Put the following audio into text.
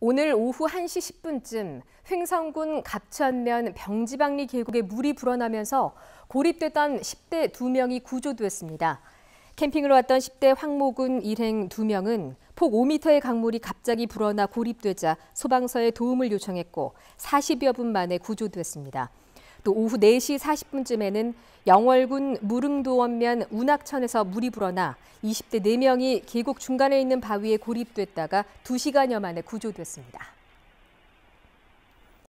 오늘 오후 1시 10분쯤 횡성군 갑천면 병지방리 계곡에 물이 불어나면서 고립되던 10대 2명이 구조됐습니다. 캠핑으 왔던 10대 황모군 일행 2명은 폭 5m의 강물이 갑자기 불어나 고립되자 소방서에 도움을 요청했고 40여 분 만에 구조됐습니다. 또 오후 4시 40분쯤에는 영월군 무릉도원면 운악천에서 물이 불어나 20대 4명이 계곡 중간에 있는 바위에 고립됐다가 2시간여 만에 구조됐습니다.